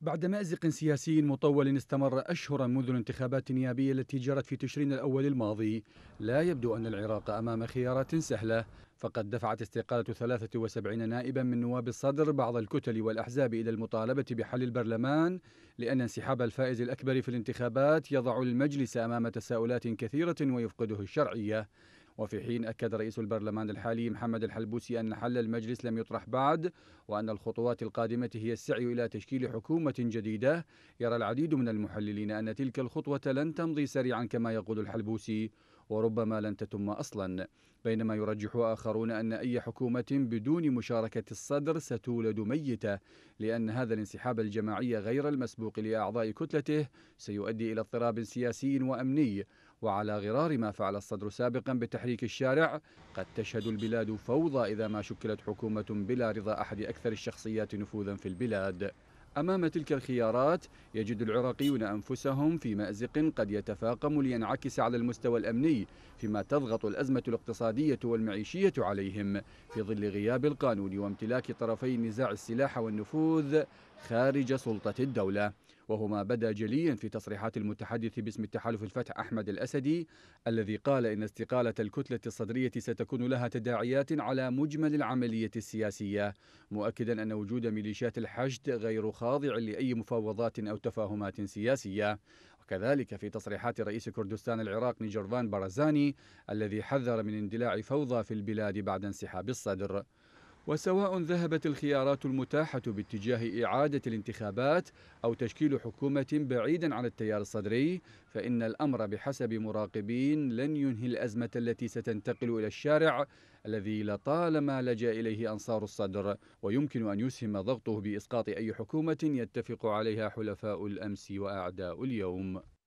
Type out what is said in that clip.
بعد مأزق سياسي مطول استمر أشهرا منذ الانتخابات النيابية التي جرت في تشرين الأول الماضي لا يبدو أن العراق أمام خيارات سهلة فقد دفعت استقالة 73 نائبا من نواب الصدر بعض الكتل والأحزاب إلى المطالبة بحل البرلمان لأن انسحاب الفائز الأكبر في الانتخابات يضع المجلس أمام تساؤلات كثيرة ويفقده الشرعية وفي حين أكد رئيس البرلمان الحالي محمد الحلبوسي أن حل المجلس لم يطرح بعد وأن الخطوات القادمة هي السعي إلى تشكيل حكومة جديدة يرى العديد من المحللين أن تلك الخطوة لن تمضي سريعا كما يقول الحلبوسي وربما لن تتم أصلا بينما يرجح آخرون أن أي حكومة بدون مشاركة الصدر ستولد ميتة لأن هذا الانسحاب الجماعي غير المسبوق لأعضاء كتلته سيؤدي إلى اضطراب سياسي وأمني وعلى غرار ما فعل الصدر سابقا بتحريك الشارع قد تشهد البلاد فوضى إذا ما شكلت حكومة بلا رضا أحد أكثر الشخصيات نفوذا في البلاد أمام تلك الخيارات يجد العراقيون أنفسهم في مأزق قد يتفاقم لينعكس على المستوى الأمني فيما تضغط الأزمة الاقتصادية والمعيشية عليهم في ظل غياب القانون وامتلاك طرفي نزاع السلاح والنفوذ خارج سلطة الدولة وهو ما بدا جليا في تصريحات المتحدث باسم التحالف الفتح أحمد الأسدي الذي قال إن استقالة الكتلة الصدرية ستكون لها تداعيات على مجمل العملية السياسية مؤكدا أن وجود ميليشيات الحشد غير خاضع لأي مفاوضات أو تفاهمات سياسية وكذلك في تصريحات رئيس كردستان العراق نجرفان بارزاني الذي حذر من اندلاع فوضى في البلاد بعد انسحاب الصدر وسواء ذهبت الخيارات المتاحة باتجاه إعادة الانتخابات أو تشكيل حكومة بعيدا عن التيار الصدري فإن الأمر بحسب مراقبين لن ينهي الأزمة التي ستنتقل إلى الشارع الذي لطالما لجأ إليه أنصار الصدر ويمكن أن يسهم ضغطه بإسقاط أي حكومة يتفق عليها حلفاء الأمس وأعداء اليوم